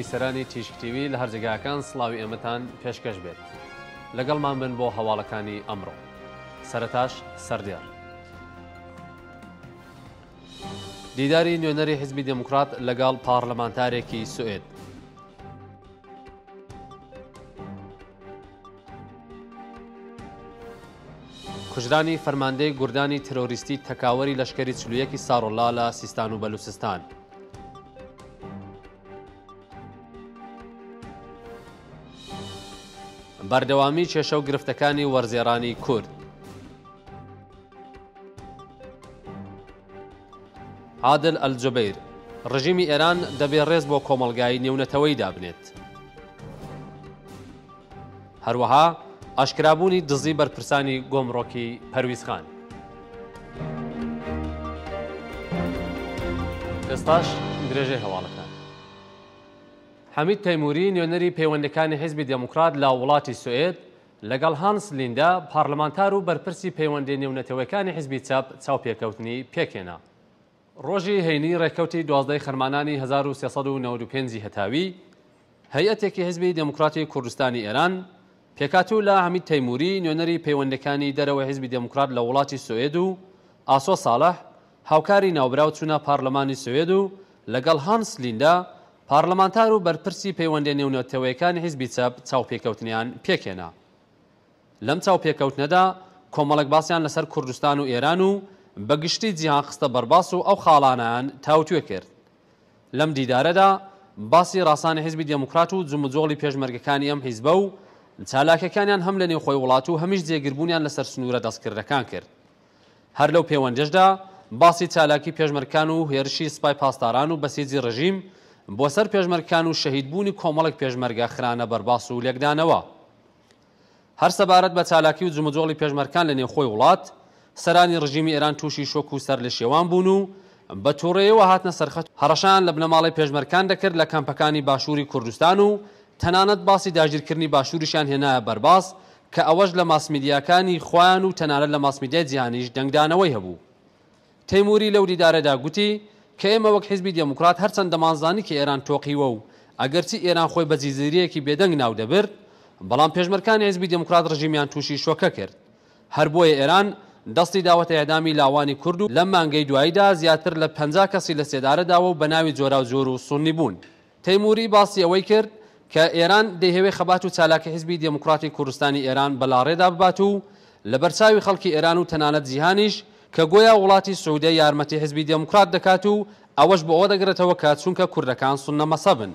بیسەرانی تیشکتیوی لە هەرزگاکان سڵاوی ئێمەتان پێشکەش بێت لەگەڵمان بن بۆ هەواڵەکانی ئەمڕۆ سەرتاش سەردیار دیداری نوێنەری حزبی دموکرات لەگەڵ پارلەمانتارێکی سوئد کوژرانی فەرماندەی گوردانی تەرۆریستی تەکاوەری لەشکری چلوویەکی ساڕۆلا لە سیستان و بەلووسستان بەردەوامی کێشە و گرفتەکانی وەرزێرانی کورد. عادل ئەلجبیر ڕژیمی ئێران دەبێت ڕێز بۆ کۆمەلگای نێونەتەوەی دابنێت. هەروەها ئاشکرابوونی دزی بەرپرسانی گۆمڕۆکی پەرویستخان. ئێستاش درێژەی هەواڵەکە. حەمید تەیموری نوێنەری پەیوەندەکانی حزبی دموکرات لا وڵاتی سوئد لەگەڵ هانس لیندا پارلمانتار و بەرپرسی پەیوەندی نێونەتەوەەکانی حزبی چاپ چاوپێکەوتنی پێکێنا. ڕۆژی هەینی ڕێکەوتی دوازدەی خەرمانانی 1995 هەتاوی هەیەتێکی حزبی دموکراتی کوردستانی ئێران پێکاتوو لە حەمید تەیموری نوێنەری پەیوەندەکانی دەرەوە حزبی دموکرات لە وڵاتی سوئد و ئاسۆ ساڵح هاوکاری ناوبراو چوونە پارلمانی سوێد و لەگەڵ هانس لیندا پارلەمانتار و بەرپرسی پەیوەندی نێونەتەوەیەکانی حیزبی چەپ چاوپێکەوتنیان پێکێنا لەم چاوپێکەوتنەدا کۆمەڵک باسییان لەسەر کوردستان و ئێران و بەگشتی جیهان خستە بەرباس و ئەو خاڵانان تاوتوێ کرد لەم دیدارەدا باسی ڕاستانی حیزبی دموکرات و جموجۆڵی پێشمەرگەکانی ئەم حیزبە و چالاکەکانیان هەم لە نێو خۆی وڵات و هەمیش جێگربوونیان لەسەر سنوورە دەستکردەکان کرد هەر لەو پەیوەندەشدا باسی چالاکی پێشمەرکان و هێرشی سپای پاسداران و بەسێجی ڕژیم بۆ سەر پێشمەرکان و شەهیدبوونی کۆمەڵک پێشمەرگە خرانە بەرباس و لێکدانەوە. هەر سەبارەت بە چالاکی و جمەجۆڵی پێشمەرکان لە نێوخۆی وڵات، سەرانی ڕژیمی ئێران تووشی شۆک و سەر لە شێوان بوون و بە تووڕێەوە هاتنە سەرخەت هەڕەشان لە بنەماڵی پێشمەرکان دەکرد لە کەمپەکانی باشووری کوردستان و تەنانەت باسی داژیرکردنی باشووریشان هێنایە بەرباس کە ئەوەش لە ماسمیدیاکانی خویان و تەنانەت لە ماسمیدیا جیانیش دەنگدانەوەی هەبوو. تەیموری لەو دیدارەدا گوتی کە ئێمە وەک حیزبی دموکرات هەرچەند دەمانزانی کە ئێران تۆقیوە و ئەگەرچی ئێران خۆی بە زیزریەکی بێدەنگ ناو دەبرد بەڵام پێشمەرکانی حزبی دموکرات ڕژیمیان تووشی شوکە کرد هەر بۆیە ئێران دەستی داوەتە ئەدامی لاوانی کورد و لە مانگەی دواییدا زیاتر لە پ کەسی لە سێدارەداوە و بەناوی جۆرا و زۆر و سنی بوون تەیموری باسی ئەوەی کرد کە ئێران دەیهوێ خەبات و چالاکە حزبی دموکراتی کوردستانی ئێران بەلاڕێدا ببات و لە بەرچاوی خەڵکی ئێران و تەنانەت جیهانیش کە گۆیا وڵاتی سعودی یارمەتی حزبی دموکرات دەکات و ئەوەش بۆ ئەوە دەگرێتەوە کە چونکە کوردەکان سنە مەسەبن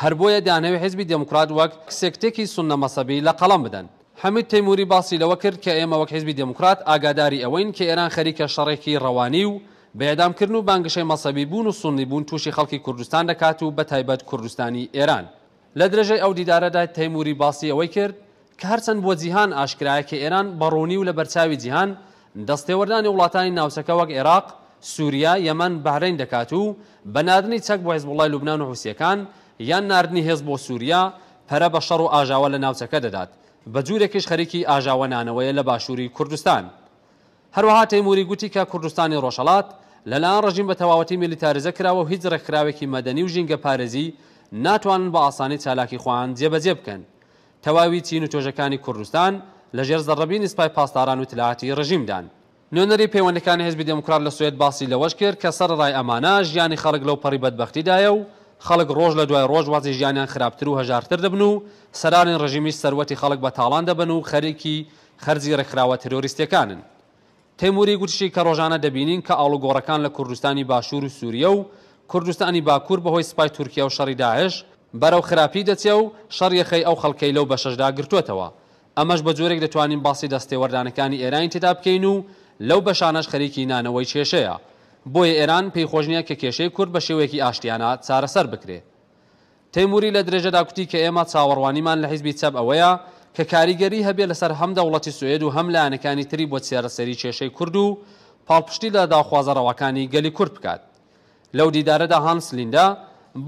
هەر بۆیە دانەوێت حزبی دموکرات وەک سێکتێکی سنە مەسەبی لە قەڵم بدەن حەمید تەیموری باسی لەوە کرد کە ئێمە وەک حزبی دموکرات ئاگاداری ئەوەین کە ئێران خەریکە شەڕێکی ڕەوانی و بەدامکردن و بانگشەی مەسەبی بوون و سنی بوون تووشی خەڵکی کوردستان دەکات و بە تایبەت کوردستانی ئێران لە درێژەی ئەو دیدارەدا تەیموری باسی ئەوەی کرد کە هەرچەند بۆ جیهان ئاشکرایە کە ئێران بەڕوونی و لە بەرچاوی جیهان دەستێوەردانی وڵاتانی ناوچەکە وەک عێراق سووریا یەمەەن بەهرەین دەکات و بەنادنی چەک بۆ هێزبوڵای لوبناان و حوسیەکان یان نردنی هێز بۆ سووریا پەرە بە شەڕ و ئاژاوە لە ناوچەکە دەدات بە جوورێکیش خەریکی ئاژاوەنانەوەیە لە باشووری کوردستان هەروەها تەیموری گوتی کە کوردستانی ڕۆژەڵات لەلاان ڕژیم بە تەواوەتی میلیتارزە کراوە و هیچ ڕێکراوێکی مەدەنی و ژینگە پارێزی ناتوانن بە ئاسانی چالاکی خوان جێبەجێ بکەن تەواوی چین و تۆژەکانی کوردستان لە ژێر زەڕبین سپای پاسداران و تلاعاتی ڕژیمدان. نوێنەری پەیوەندەکانی هێزبی دموکرات لە سوێت باسی لەوەش کرد کە سەر ڕای ئەمانە ژیانی خەڵک لەو پەڕی بەدبختیدایە و خەڵک ڕۆژ لە دوای ڕۆژ وازی ژیانیان خراپتر و هەژارتر دەبن و سەرانی ڕژیمی سەروەتی خەڵک بە تاڵان دەبن و خەرێکی خەرزی ڕێکخراوە تەرۆریستەکانن. تەموری گوتشی کە ڕۆژانە دەبینین کە ئاڵوگۆڕەکان لە کوردستانی باشوور و سووریە و کوردستانی باکوور بەهۆی سپای تورکیا و شەڕی داعش بەرەو خراپی دەچێ و شەڕیەخەی ئەو خەڵکەی لەو بە شەشدا گرتوێتەوە. ئەمەش بە جۆرێک دەتوانین باسی دەستێوەردانەکانی ئێرانی تێدا بکەین و لەو بەشانەش خەریکی نانەوەی کێشەیە بۆیە ئێران پێی خۆشنیە کە کێشەی کورد بە شێوەیەکی ئاشتیانە چارەسەر بکرێت تەیموری لە درێژەدا کوتی کە ئێمە چاوەڕوانیمان لە حیزبی چەب ئەوەیە کە کاریگەری هەبێ لەسەر هەم دەوڵەتی سوێد و هەم لایەنەکانی تری بۆ چێرەسەری کێشەی کورد و پاڵپشتی لە داخوازەڕەوەکانی گەلی کورد بکات لەو دیدارەدا هانس لیندا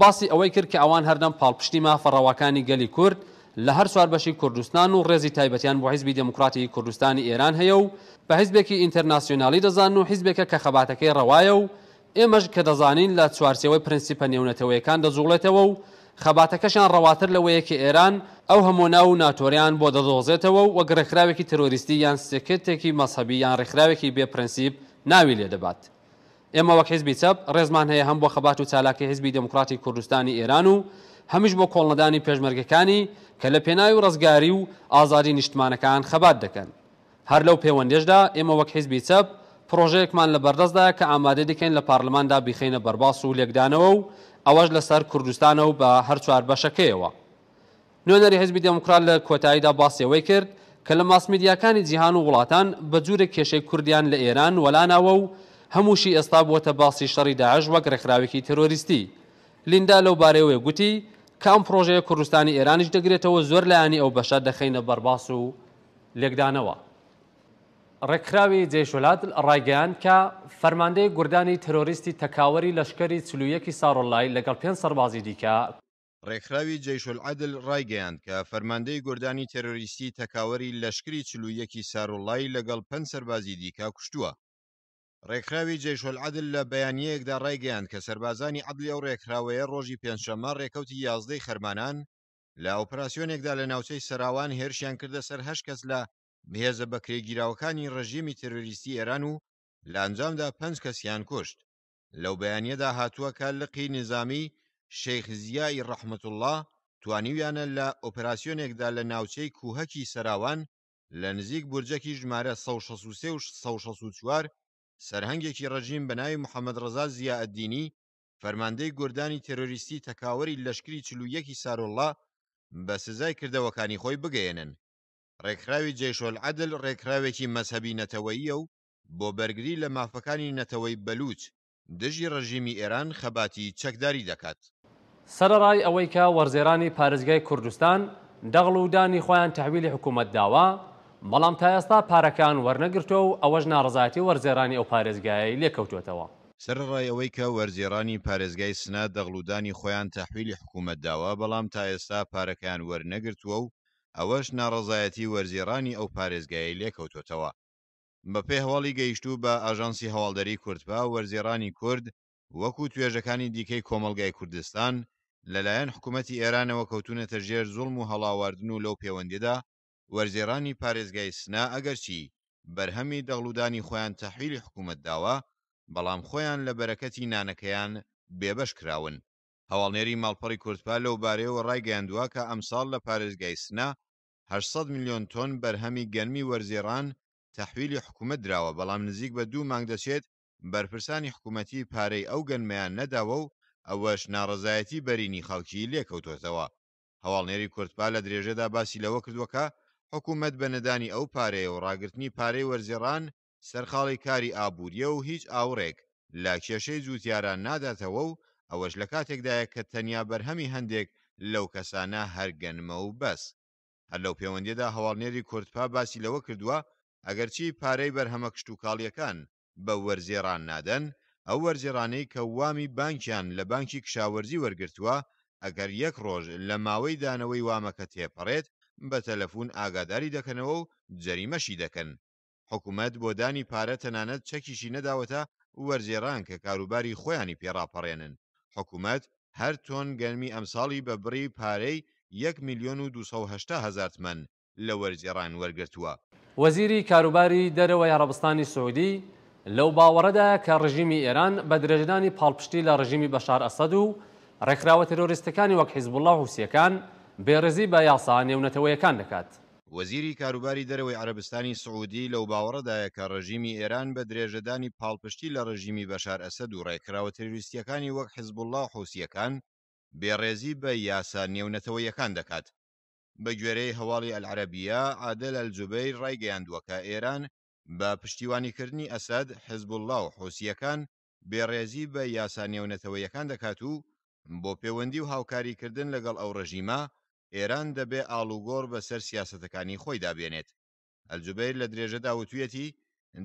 باسی ئەوەی کرد کە ئەوان هەردەم پاڵپشتی مافەڕەوەکانی گەلی کورد لە هەر سواربەشی کوردستان و ڕێزی تایبەتیان بۆ حیزبی دموکراتی کوردستانی ئێران هەیە و بە حیزبێکی ئینتەرناسیۆنالی دەزان و حیزبێکە کە خەباتەکەی ڕەوایە و ئێمەش کە دەزانین لە چوارچەوەی پرینسیپە نێونەتەوەیەکان دەزوڵێتەوە و خەباتەکەشان ڕەواتر لەوەیەکی ئێران ئەو هەمۆنا و ناتۆریان بۆ دەدۆزێتەوە و وەگرەخراوێکی تەرۆریستی یان سێکتێکی مەسحبی یان ڕێکخراوێکی بێپرەنسیب ناوی لێ دەبات. ئێمە وەک حیزبی چەپ ڕێزمان هەیە هەم بۆ خەبات و چالاکی حیزبی دموکراتی کوردستانی ئێران و هەمیش بۆ کۆڵنەدانی پێشمەرگەکانی کە لە پێناوی و ڕزگاری و ئازاری نیشتمانەکان خەبات دەکەن هەر لەو پەیوەندێشدا ئێمە وەک حیزبی چەپ پرۆژەیەکمان لە بەردەستدا کە ئامادە دەکەین لە پارلماندا بیخینە بەرباس و لێکدانەوە و ئەوەش لەسەر کوردستانە و بە هەر چوار بەشەکەیەوە نوێنەری حزبی دموکرات لە کۆتاییدا باسیەوەی کرد کە لە ماسمیدیاکانی جیهان و وڵاتان بە جوورە کێشەی کوردیان لە ئێران وەلاناوە و هەمووشی ئێستا بووە باسی شەڕی داعش وەک ڕێکخراوێکی تەرۆریستی لیندا لەو بارەوەی گوتی کام پرۆژەیە کوردستانی ئێرانیش دەگرێتەوە زۆر لایانی ئەو بەشە دەخینە بەرباس و لێکدانەوە. ڕێکراوی جێشولات ڕایگەیان کە فەرماندەی گردانی تەرۆریستی تەکاوەری لەشکری چلوویەکی ساڕۆلای لەگەڵ پێنج سەربازی دیکە ڕێکخراوی جێشولعادل ڕایگەیان کە فەرماندەی گردانی تەرۆریستی تەکاوەری لەشکری چلوویەکی ساڕۆڵای لەگەڵ پەن سەربازی دیکە کوشتووە ڕێکخراوی جێشۆل عدل لە بەیانیەکدا ڕێگەیان کە سربازانی عدلی ئەو ڕێکخراوەیە ڕۆژی پێنجشەمە ڕێکەوتی یازدەی خەرمانان لە ئۆپراسسیۆنێکدا لە ناوچەی سەراوان هێرشیان کردە سەر هەش کەس لە مێزە بەکرێگیراوەکانی ڕژیمی تروریستی ئێران و لە ئەنجامدا پنج کەسیان کوشت لەو بەیانیەدا هاتووە کە لقی نظامی شەیخ زیایی ڕەحمت الله توانیویانە لە ئۆپراسسیۆنێکدا لە ناوچەی کوهەکی سەراوان لە نزیک بورجەکی ژمارە 1664 سەرهنگێکی ڕژیم بە ناوی محەممەد ڕزا زیە ئەدینی فەرماندەی گردانی تەرۆریستی تەکاوەری لەشکری چلوویەکی سارۆڵا بە سزای کردەوەکانی خۆی بگەێنن ڕێکخراوی جێشۆل عدل ڕێکخراوێکی مەسهبی نەتەوەییە و بۆ بەرگری لە مافەکانی نەتەوەی بەلوچ دژی ڕژیمی ئێران خەباتی چەکداری دەکات سەرڕای ئەوەی کە وەرزێرانی پارێزگای کوردستان دەغڵ و دانی خۆیان تەحویلی حکوومەت داوە بەڵام تا ئێستا پارەکان وەرنەگرتەوە و ئەوەش ناڕزاتی وەرزێرانی ئەو پارێزگایی لێکەوتوێتەوە. سەرڕایەوەی کە وەرزێرانی پارێزگای سنا دەغلودانی خۆیان تەحویلی حکوومەت داوا بەڵام تا ئێستا پارەکان وەرنەگرتووە و ئەوەش ناڕزایەتی وەرزێرانی ئەو پارێزگایی لێکەوتوتەوە. بە پێی هەواڵی گەیشتوو بە ئاژانسی هەواڵدەری کوردپا وەرزێرانی کورد وەکو توێژەکانی دیکەی کۆمەلگای کوردستان لەلایەن حکوومەتتی ئێرانەوە کەوتونەتە ژێر زوڵم و هەڵاواردن و لەو پەیوەندێدا وەرزێرانی پارێزگای سنا ئەگەرچی بەرهەمی دەغڵودانی خۆیان تەحویلی حکوومەت داوە بەڵام خۆیان لە بەرەکەتی نانەکەیان بێبەش کراون هەواڵنێری ماڵپەڕی کورتپا لەو بارەیەوە ڕایگەاندووە کە ئەمساڵ لە پارێزگای سنا 800 میلیۆن تۆن بەرهەمی گەنمی وەرزێران تەحویلی حکوومەت درراوە بەڵام نزیک بە دوو مانگ دەچێت بەرپرسانی حکوومەتی پارەی ئەو گەنمەیان نەداوە و ئەوەش ناڕزایەتی بەرینی خەڵکی لێکەوتۆتەوە هەواڵنێری کورتپا لە درێژەدا باسی لەوە کردوەکە حکوومەت بە نەدانی ئەو پارەیە و ڕاگررتنی پارەی وەرزێڕان سەرخاڵی کاری ئابوووریە و هیچ ئاوڕێک لا کێشەی زووتیاران ناداتەوە و ئەوەش لە کاتێکدایە کە تەنیا بەرهەمی هەندێک لەو کەسانە هەرگەنمە و بەس هەر لەو پەیوەندێدا هەواڵنێری کورتپا باسی لەوە کردووە ئەگەرچی پارەی بەرهەمە کشت و کاڵیەکان بە وەرزێران نادەن ئەو وەرزێرانەی کە وامی بانکیان لە بانکی کشاوەرزی وەرگرتووە ئەگەر یەک ڕۆژ لە ماوەی دانەوەی وامەکە تێپەڕێت بە تەلەفۆن ئاگاداری دەکەنەوە و جەریمەشی دەکەن حکوومەت بۆ دانی پارە تەنانەت چەکیشی نەداوەتە وەرزێران کە کاروباری خۆیانی پێراپەڕێنن حکوومەت هەر تۆن گەرمی ئەمساڵی بە بڕی پارەی 1 میلیۆن و 200 هزارتمەن لە وەرزێران وەرگتووە وەزیری کاروباری دەرەوەی عربستانی سعودی لەو باوەڕەدا کە ڕژیمی ئێران بە درێژدانی پاڵپشتی لە ڕژیمی بەشار ئەسەد و ڕێکراوە تەرۆریستەکانی وەک حیزبله حوسیەکان بێڕێزی بە یاسا نێونەتەوەیەکان دەکات. وەزیری کاروباری دەرەوەی عربستانی سعودی لەو باوەڕەدایە کە ڕژیمی ئێران بە درێژەدانی پاڵپشتی لە ڕژیمی بەشار ئەسەد و ڕێکراوە تەرویستیەکانی وەک حزبله حوسیەکان بێڕێزی بە یاسا نێونەتەوەیەکان دەکات. بە گوێرەی هەواڵی ئەلعربیە عادە لە جوبەی ڕایگەیاندووەکە ئێران بە پشتیوانیکردنی ئەسەد حزبله و حوسیەکان بێڕێزی بە یاسا نێونەتەوەیەکان دەکات و بۆ پەیوەندی و هاوکاریکردن لەگەڵ ئەو ڕژیمە ئێران دەبێ ئاڵوگۆڕ بەسەر سیاستەکانی خۆی دابێنێت ئەلجوبیر لە درێژەدا وتویەتی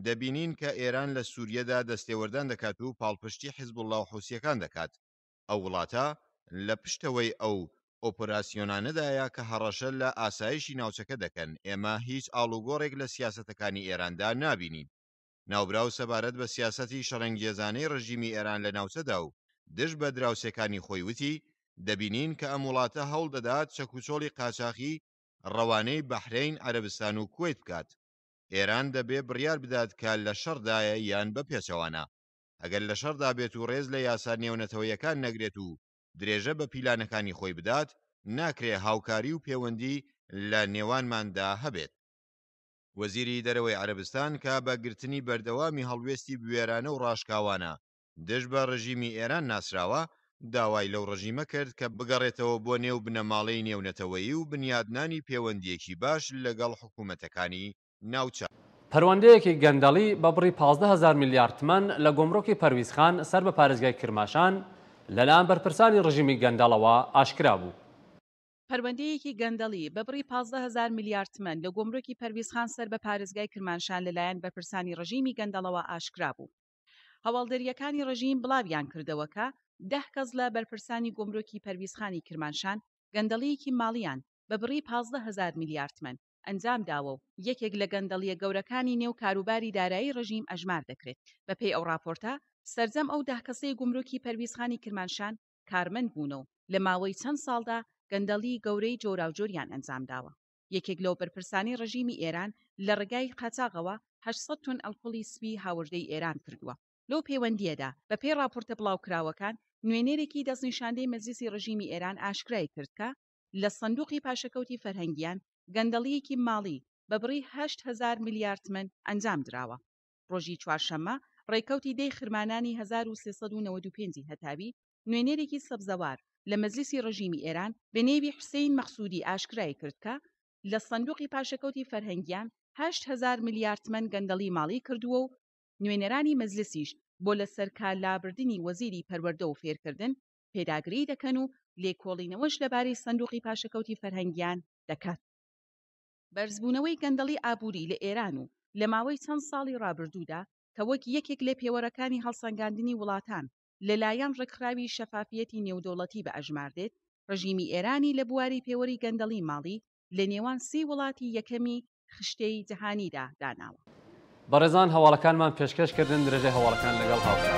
دەبینین کە ئێران لە سووریەدا دەستێوەردان دەکات و پاڵپشتی حیزب الله حوسیەکان دەکات ئەو وڵاتە لە پشتەوەی ئەو ئۆپۆراسیۆنانەدایە کە هەڕەشە لە ئاسایشی ناوچەکە دەکەن ئێمە هیچ ئاڵوگۆڕێک لە سیاستەکانی ئێراندا نابینین ناوبراو سەبارەت بە سیاستی شەڕنگێزانەی ڕژیمی ئێران لە ناوچەدا و دش بە دراوسەکانی خۆی وتی دەبینین کە ئەم وڵاتە هەڵ دەدات چەکوچۆڵی قاچاخی ڕەوانەی بەحرین عەربستان و کوێیت بکات ئێران دەبێ بڕیار بدات کە لە شەردایە یان بە پێچەوانە ئەگەر لە شەردا بێت و ڕێز لە یاسا نێونەتەوەیەکان نەگرێت و درێژە بە پیلانەکانی خۆی بدات ناکرێ هاوکاری و پەیوەندی لە نێوانماندا هەبێت وەزیری دەرەوەی عەربستان کا بەگرتنی بەردەوامی هەڵوێستی بوێرانە و ڕاشکاوانە دش بە ڕژیمی ئێران ناسراوە داوای لەو ڕژیمە کرد کە بگەڕێتەوە بۆ نێو بنەماڵەی نێونەتەوەیی و بنیادنانی پەیوەندیەکی باش لەگەڵ حکوومەتەکانی ناوچە. پەروەندەیەکی گەندەڵی بەبڕی 15000 میلیاردتمەن لە گۆمڕۆکی پەرویزخان سەر بە پارێزگای کرماشان لەلاان بەرپرسانی ڕژیمی گەندەڵەوە ئاشکرا بوو. پەروەندەیەکی گەندەڵی بەبڕی 15000 میلیاردتمەن لە گۆمڕۆکی پەرویزخان سەر بە پارێزگای کرمانشان لەلایەن بەرپرسانی ڕژیمی گەندەڵەوە ئاشکرا بوو. هەواڵدەریەکانی ڕژیم بڵاویان کردەوەکە ده کەس لە بەرپرسانی گۆمرۆکی پەرویزخانی کرمانشان گەندەڵەیەکی ماڵیان بە بڕی 15000 میلیاردمەند ئەنجام داوە و یەکێک لە گەندەڵیە گەورەکانی نێو کاروباری دارایی ڕژیم ئەژمار دەکرێت بە پێی ئەو راپۆرتە سرجەم ئەو داکەسەی گومرۆکی پەرویزخانی کرمانشان کارمەند بوونەوە لە ماوەی چەند ساڵدا گەندەڵی گەورەی جۆراوجۆریان ئەنجام داوە یەکێک لەو بەرپرسانی ڕژیمی ئێران لە ڕگای قەچاغەوە 800 تن ئەلکۆلی سوی هاوردەی ئێران کردووە لەو پەیوەندیەدا بە پێی راپۆرتە بڵاوکراوەکان نوێنێرێکی دەستنیشاندەی مەزیسی ڕژیمی ئێران ئاشکرای کردکە لە سندوقی پاشەکەوتی فەرهەنگیان گەندەڵیەکی ماڵی بە بڕیهزار میلیاردمن ئەنجام درراوە ڕۆژی چوارشەممە ڕێکەوتی دەی خرمانانی 1395 هەتاوی نوێنێرێکی سەبزەوار لە مەزلیسی ڕژیمی ئێران بە نێوی حسین مەخسوودی ئاشکرای کردکە لە سندوقی پاشەکەوتی فەرهەنگیان 8 هزار میلیاردمەند گەندەڵی ماڵی کردووە و نوێنەرانی مەزلسیش بۆ لە سەرکار لابردننی وەزیری پەروەەردە و فێرکردن پێداگری دەکەن و لێکۆڵینەوەش لەبارەی سندوقی پاشەکەوتی فەرهەنگیان دەکات بەرزبوونەوەی گەندەڵی ئابووری لە ئێران و لە ماوەی چەند ساڵی ڕابردوودا کە وەک یەکێک لە پێوەرەکانی هەڵسەنگاندنی وڵاتان لەلایەن ڕێکخراوی شەفافەتی نێودەوڵەتی بە ئەژماردێت ڕژیمی ئێرانی لە بواری پێوەری گەندەڵی ماڵی لە نێوان سی وڵاتی یەکەمی خشتەی جەهانیدا داناوە بەڕێزان هەواڵەکانمان پێشکەشکردن درێژەی هەواڵەکان لەگەڵ هاوکار.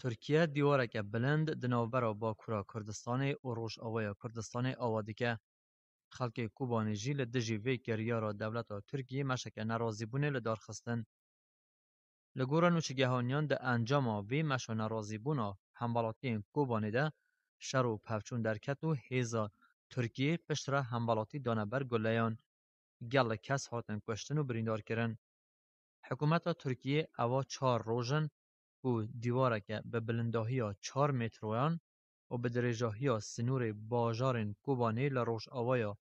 تورکیا دیوارێکە بلند دنەوەبەرەوە بۆ کوورە کوردستانی و ڕۆژ ئەوەیە کوردستانی ئەوە دیکە خەڵکی کوبانێژی لە دژی وێ گەریارۆ دەوڵەتەوە تورکی مەشەکە نەڕۆزیبوونێ لە دارخستن لە گۆرە نوچگەهۆنیان دە ئەنجامەوە بێ مەشۆ نەڕۆزیبوونەوە هەمباڵاتیین کوبانێدا شەڕ و پاوچون دەرکەت و هێزە تورکیە پشترە هەمباڵاتی دۆنەبەر گولەیان گل کس هاتن کشتن و بریندار کرن. حکومت ترکیه اوا چار روشن و دیوار که به بلنداهی چار متریان و به دریجاهی سینور سنور باجار کوبانی لروش آوای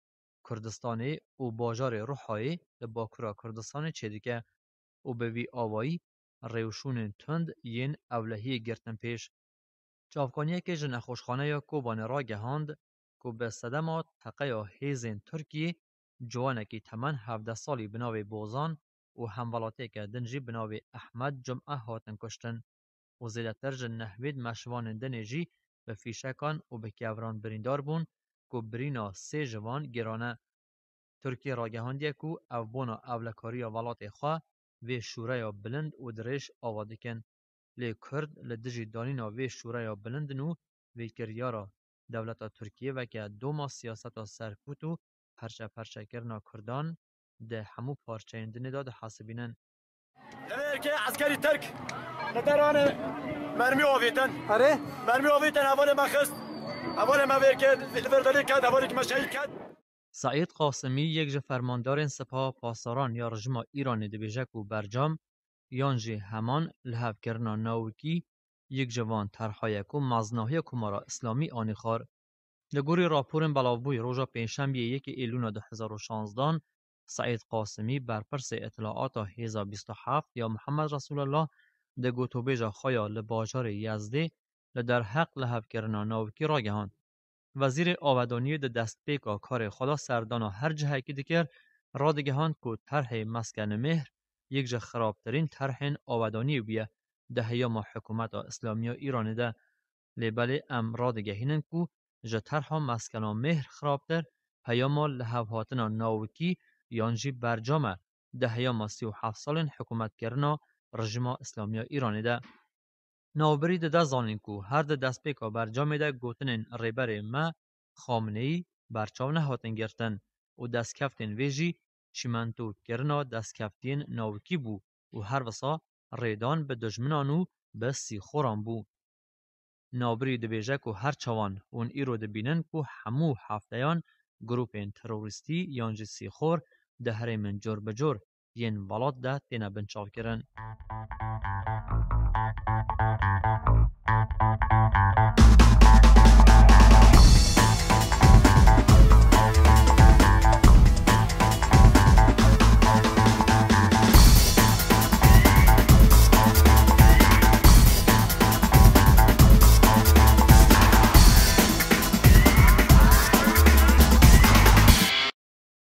کردستانی و باجار روحای لباکورا کردستان چیدکه و به وی آوای ریوشون تند ین اولهی گرتن پیش. چافکانیه که جن خوشخانه یا کوبانی را گهاند که به تقه تقیه هیزین ترکیه جوانه که تمن 17 سالی بناوی بوزان و همولاته که دنجی بناوی احمد جمعه هاتن کشتن و زیده ترج نهوید مشوان دنجی به فیشکان و به کوران بریندار بون که برینا سه جوان گرانه ترکی راگهاندیه که او بونا اولکاری ولات خواه و شورای بلند و درش آواده کن لی کرد لدجی دانینا و شورای بلند نو و کریارا دولت ترکیه و که ما سیاست سرکوتو پرچه پرچه کردن کردان ده همو پارچه اندنه داد حاسبینن نمیر که عسکری ترک نداران مرمی آویتن آره؟ مرمی آویتن اول ما خست اول ما بیر که لفردالی کد اول که ما شهید کد سعید قاسمی یک جه فرماندار سپاه پاساران یا رژیم ایران دی و برجام یانجی همان لحب کرنا ناوکی یک جوان ترخایک و مزناهی کمارا اسلامی آنی خار لگوری راپور بلاوبوی روزا پنجشنبه یک ایلون 2016 سعید قاسمی بر پرس اطلاعات هیزا 27 یا محمد رسول الله در گوتوبه جا خویا لباجار یزده لدر حق لحب کرنا ناوکی را گهان. وزیر آودانی در دست پیکا کار خدا سردان هر جه که دکر را دگهان که طرح مسکن مهر یک جا خرابترین طرح آودانی بیه دهیام حکومت اسلامی ایران ده لبله ام را کو جتر ها مسکنا مهر خراب در پیاما لحوهاتنا ناوکی یانجی برجامه ده یاما سی و حکومت کرنا رژیما اسلامی ایرانی ده. ناوبری ده ده زانین هر ده دست پیکا برجامه ده گوتنین ریبر ما خامنه ای برچام نهاتن گرتن و دست کفتین ویجی شیمانتو کرنا دست کفتین ناوکی بو و هر وسا ریدان به دجمنانو به سی خوران بو. ناوبری دەبێژەک و هەرچەوان ون ئیرۆ دەبینن و هەموو هافتەیان گروپێن تەرۆریستی یانجی سیخۆر دەهرێ من جۆر بەجۆر یەن بەڵاتدا تێنە بنچاوکردن.